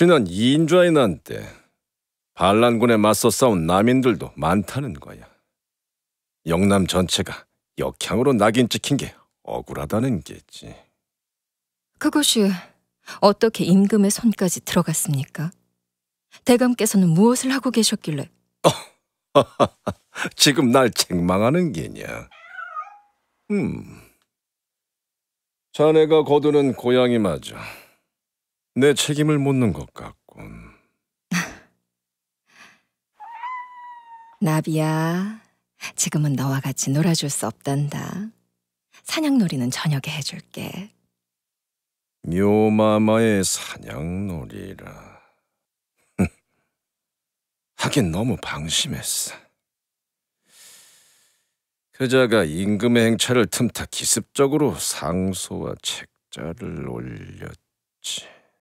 지난 2인좌의 난때 반란군에 맞서 싸운 남인들도 많다는 거야. 영남 전체가 역향으로 낙인 찍힌 게 억울하다는 게지. 그것이 어떻게 임금의 손까지 들어갔습니까? 대감께서는 무엇을 하고 계셨길래? 어, 지금 날 책망하는 게냐? 음, 자네가 거두는 고양이 맞아. 내 책임을 묻는 것 같군. 나비야, 지금은 너와 같이 놀아줄 수 없단다. 사냥놀이는 저녁에 해줄게. 묘마마의 사냥놀이라. 하긴 너무 방심했어. 그자가 임금의 행차를 틈타 기습적으로 상소와 책자를 올렸지.